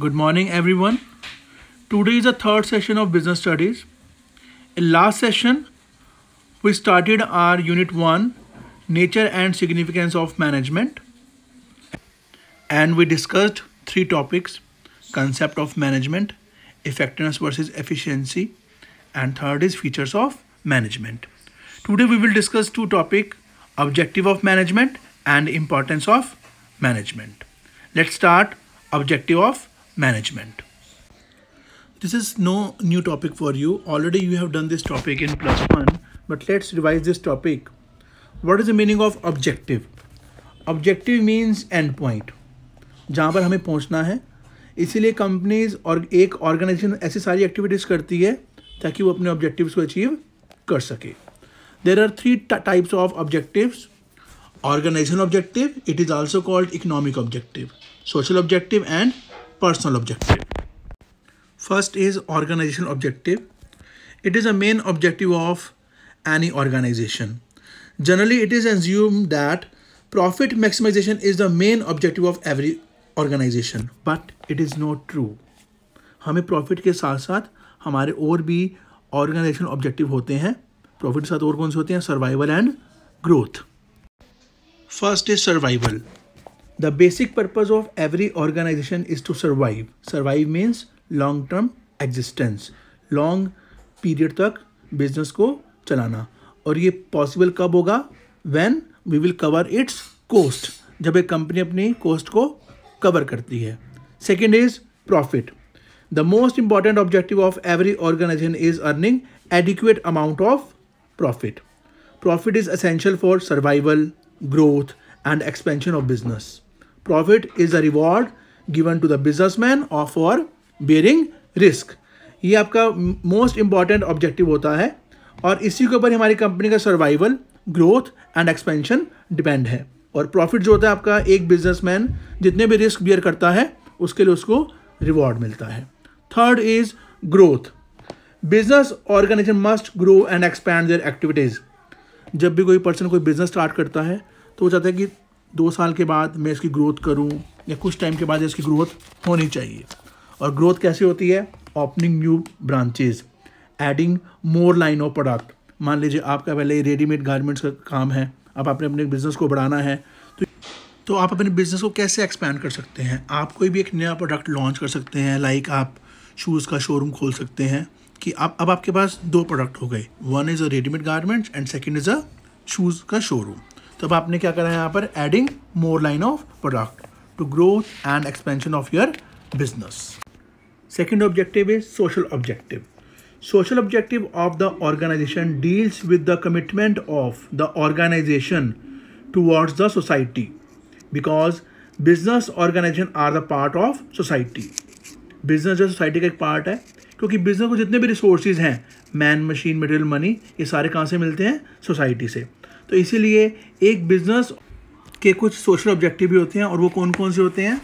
Good morning everyone. Today is the third session of business studies. In last session, we started our unit 1, nature and significance of management. And we discussed three topics, concept of management, effectiveness versus efficiency, and third is features of management. Today we will discuss two topic, objective of management and importance of management. Let's start objective of management. This is no new topic for you. Already you have done this topic in plus one, but let's revise this topic. What is the meaning of objective? Objective means end point. जहाँ पर हमें पहुँचना है इसीलिए companies और एक organisation ऐसी सारी एक्टिविटीज़ करती है ताकि वो अपने ऑब्जेक्टिव्स को अचीव कर सके there are three types of objectives organization objective it is also called economic objective social objective and personal objective. First is organizational objective. It is a main objective of any organization. Generally, it is assumed that profit maximization is the main objective of every organization, but it is not true. हमें profit के साथ साथ हमारे और भी organisation objective होते हैं profit के साथ और कौन से होते हैं survival and growth first is survival the basic purpose of every organization is to survive. Survive means long term existence. Long period तक बिजनेस को चलाना और ये पॉसिबल कब होगा when we will cover its cost जब एक कंपनी अपनी कोस्ट को कवर करती है second is profit the most important objective of every organization is earning adequate amount of profit profit is essential for survival growth and expansion of business profit is a reward given to the businessman of for bearing risk ये आपका most important objective होता है और इसी के ऊपर हमारी company का survival growth and expansion depend है और प्रॉफिट जो होता है आपका एक बिजनेसमैन जितने भी रिस्क बियर करता है उसके लिए उसको रिवॉर्ड मिलता है third is growth business organization must grow and expand their activities जब भी कोई पर्सन कोई बिजनेस स्टार्ट करता है तो वो चाहता है कि दो साल के बाद मैं इसकी ग्रोथ करूँ या कुछ टाइम के बाद इसकी ग्रोथ होनी चाहिए और ग्रोथ कैसे होती है opening new branches adding more line of product मान लीजिए आपका पहले रेडीमेड गारमेंट्स का काम है अब आपने अपने बिज़नेस को बढ़ाना है तो तो आप अपने बिज़नेस को कैसे एक्सपैंड कर सकते हैं आप कोई भी एक नया प्रोडक्ट लॉन्च कर सकते हैं लाइक आप शूज़ का शोरूम खोल सकते हैं कि आप अब आपके पास दो प्रोडक्ट हो गए one is a readymade garments and second is a shoes का शोरूम तो अब आपने क्या करा है यहाँ पर adding more line of product to growth and expansion of your business second objective is social objective social objective of the organization deals with the commitment of the organization towards the society because business organization are the part of society business जो society का एक part है क्योंकि business को जितने भी resources हैं man machine material money ये सारे कहाँ से मिलते हैं सोसाइटी से तो इसीलिए एक बिजनेस के कुछ सोशल ऑब्जेक्टिव भी होते हैं और वो कौन कौन से होते हैं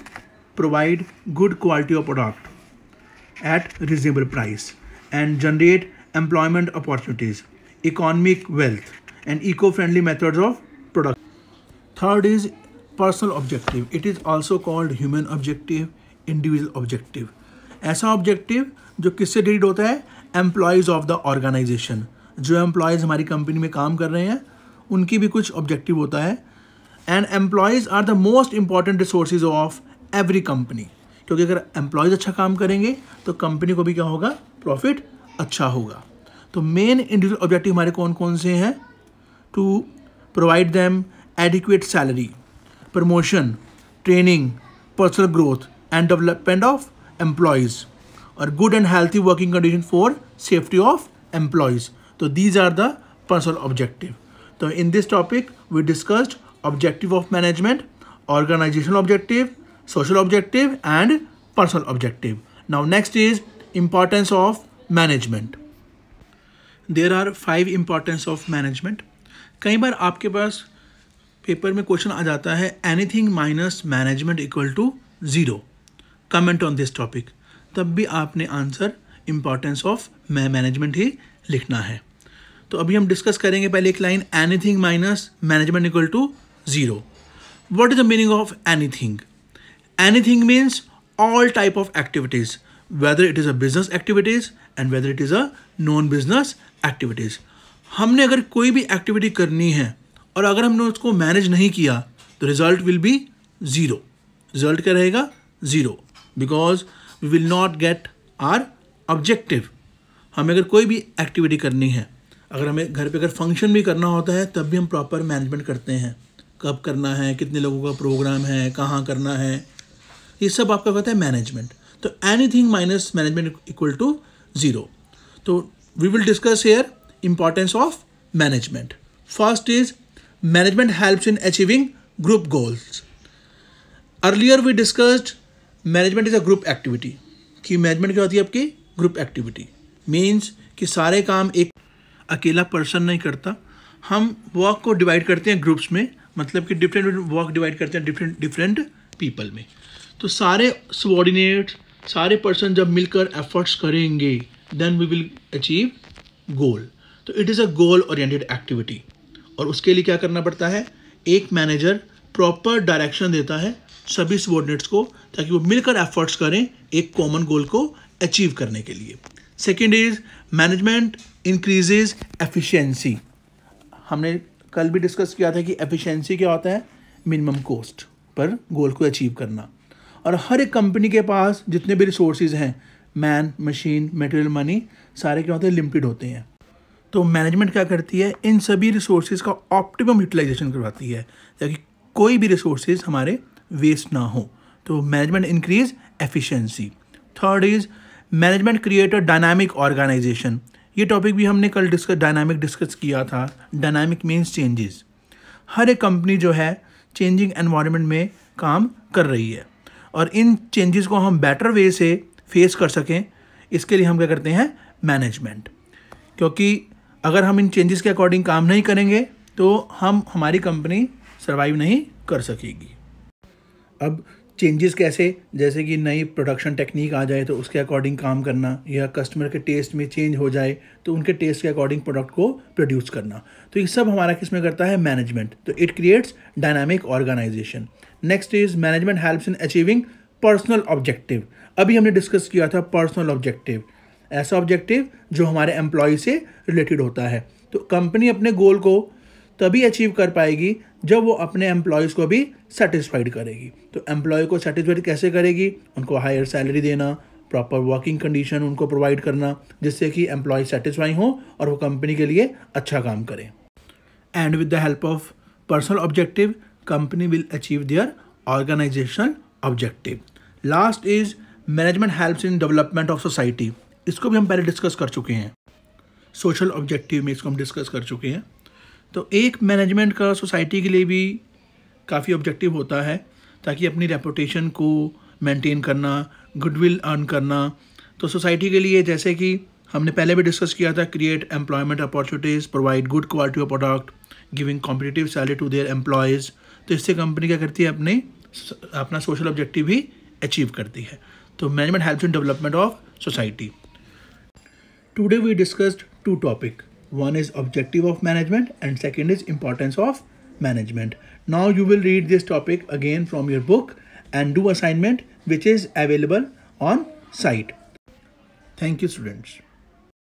provide good quality of product at reasonable price and generate employment opportunities economic wealth and eco friendly method of product third is personal objective it is also called human objective individual objective ऐसा objective जो किससे डीड होता है employees of the organization जो employees हमारी company में काम कर रहे हैं उनकी भी कुछ ऑब्जेक्टिव होता है and employees are the most important resource of every company क्योंकि अगर एम्प्लॉयज़ अच्छा काम करेंगे तो कंपनी को भी क्या होगा प्रॉफिट अच्छा होगा तो मेन इंडिविजुअल ऑब्जेक्टिव हमारे कौन कौन से हैं to provide them adequate salary promotion training personal growth and development of employees और good and healthy working condition for safety of employees तो these are the personal objective तो in this topic we discussed objective of management organizational objective social objective and personal objective now next is importance of management there are five importance of management कई बार आपके पास paper में question आ जाता है anything minus management equal to zero comment on this topic तब भी आपने आंसर इम्पॉर्टेंस ऑफ मैनेजमेंट ही लिखना है तो अभी हम डिस्कस करेंगे पहले एक line anything minus management equal to zero what is the meaning of anything anything means all type of activities whether it is a business activities and whether it is a non business activities हमने अगर कोई भी activity करनी है और अगर हमने उसको मैनेज नहीं किया तो result will be zero result क्या रहेगा zero because we will not get our objective हमें अगर कोई भी एक्टिविटी करनी है अगर हमें घर पे अगर फंक्शन भी करना होता है तब भी हम प्रॉपर मैनेजमेंट करते हैं कब करना है कितने लोगों का प्रोग्राम है कहाँ करना है ये सब आपका पता है मैनेजमेंट तो anything minus management equal to zero तो we will discuss here importance of management first is management helps in achieving group goals earlier we discussed management is a group activity कि management क्या होती है आपकी group activity means कि सारे काम एक अकेला पर्सन नहीं करता हम वॉक को डिवाइड करते हैं ग्रुप्स में मतलब कि डिफरेंट वॉक डिवाइड करते हैं डिफरेंट डिफरेंट पीपल में तो सारे सबॉर्डिनेट सारे पर्सन जब मिलकर एफर्ट्स करेंगे then we will achieve goal तो it is a goal oriented activity और उसके लिए क्या करना पड़ता है एक मैनेजर प्रॉपर डायरेक्शन देता है सभी सबॉर्डिनेट्स को ताकि वो मिलकर एफर्ट्स करें एक कॉमन गोल को अचीव करने के लिए second is management increases efficiency हमने कल भी डिस्कस किया था कि एफिशिएंसी क्या होता है मिनिमम कॉस्ट पर गोल को अचीव करना और हर एक कंपनी के पास जितने भी रिसोर्सेज हैं मैन मशीन मटेरियल मनी सारे क्या होते हैं लिमिटेड होते हैं तो मैनेजमेंट क्या करती है इन सभी रिसोर्सेज का ऑप्टिमम यूटिलाइजेशन करवाती है ताकि कोई भी रिसोर्सेज हमारे वेस्ट ना हो तो management increase efficiency third is management create a dynamic organization ये टॉपिक भी हमने कल डिस्कस डायनामिक डिस्कस किया था डायनामिक मीन्स चेंजेस हर एक कंपनी जो है चेंजिंग एनवायरनमेंट में काम कर रही है और इन चेंजेस को हम बेटर वे से फेस कर सकें इसके लिए हम क्या करते हैं मैनेजमेंट क्योंकि अगर हम इन चेंजेस के अकॉर्डिंग काम नहीं करेंगे तो हम हमारी कंपनी सर्वाइव नहीं कर सकेगी अब चेंजेस कैसे जैसे कि नई प्रोडक्शन टेक्निक आ जाए तो उसके अकॉर्डिंग काम करना या कस्टमर के टेस्ट में चेंज हो जाए तो उनके टेस्ट के अकॉर्डिंग प्रोडक्ट को प्रोड्यूस करना तो ये सब हमारा किस में करता है मैनेजमेंट तो it creates dynamic organization next is management helps in achieving personal objective अभी हमने डिस्कस किया था पर्सनल ऑब्जेक्टिव ऐसा ऑब्जेक्टिव जो हमारे एम्प्लॉय से रिलेटेड होता है तो कंपनी अपने गोल को तभी अचीव कर पाएगी जब वो अपने एम्प्लॉयज़ को भी सेटिस्फाइड करेगी तो एम्प्लॉय को सेटिस्फाइड कैसे करेगी उनको हायर सैलरी देना प्रॉपर वर्किंग कंडीशन उनको प्रोवाइड करना जिससे कि एम्प्लॉय सेटिस्फाई हो और वो कंपनी के लिए अच्छा काम करें and with the help of personal objective company will achieve their organizational objective last is management helps in development of society इसको भी हम पहले डिस्कस कर चुके हैं सोशल ऑब्जेक्टिव में इसको हम डिस्कस कर चुके हैं तो एक मैनेजमेंट का सोसाइटी के लिए भी काफ़ी ऑब्जेक्टिव होता है ताकि अपनी रेपुटेशन को मेंटेन करना गुडविल अर्न करना तो सोसाइटी के लिए जैसे कि हमने पहले भी डिस्कस किया था create employment opportunities provide good quality of product giving competitive salary to their employees तो इससे कंपनी क्या करती है अपने अपना सोशल ऑब्जेक्टिव भी अचीव करती है तो management help in development of society today we discussed two topic One is objective of management and second is importance of management. Now you will read this topic again from your book and do assignment which is available on site. Thank you students.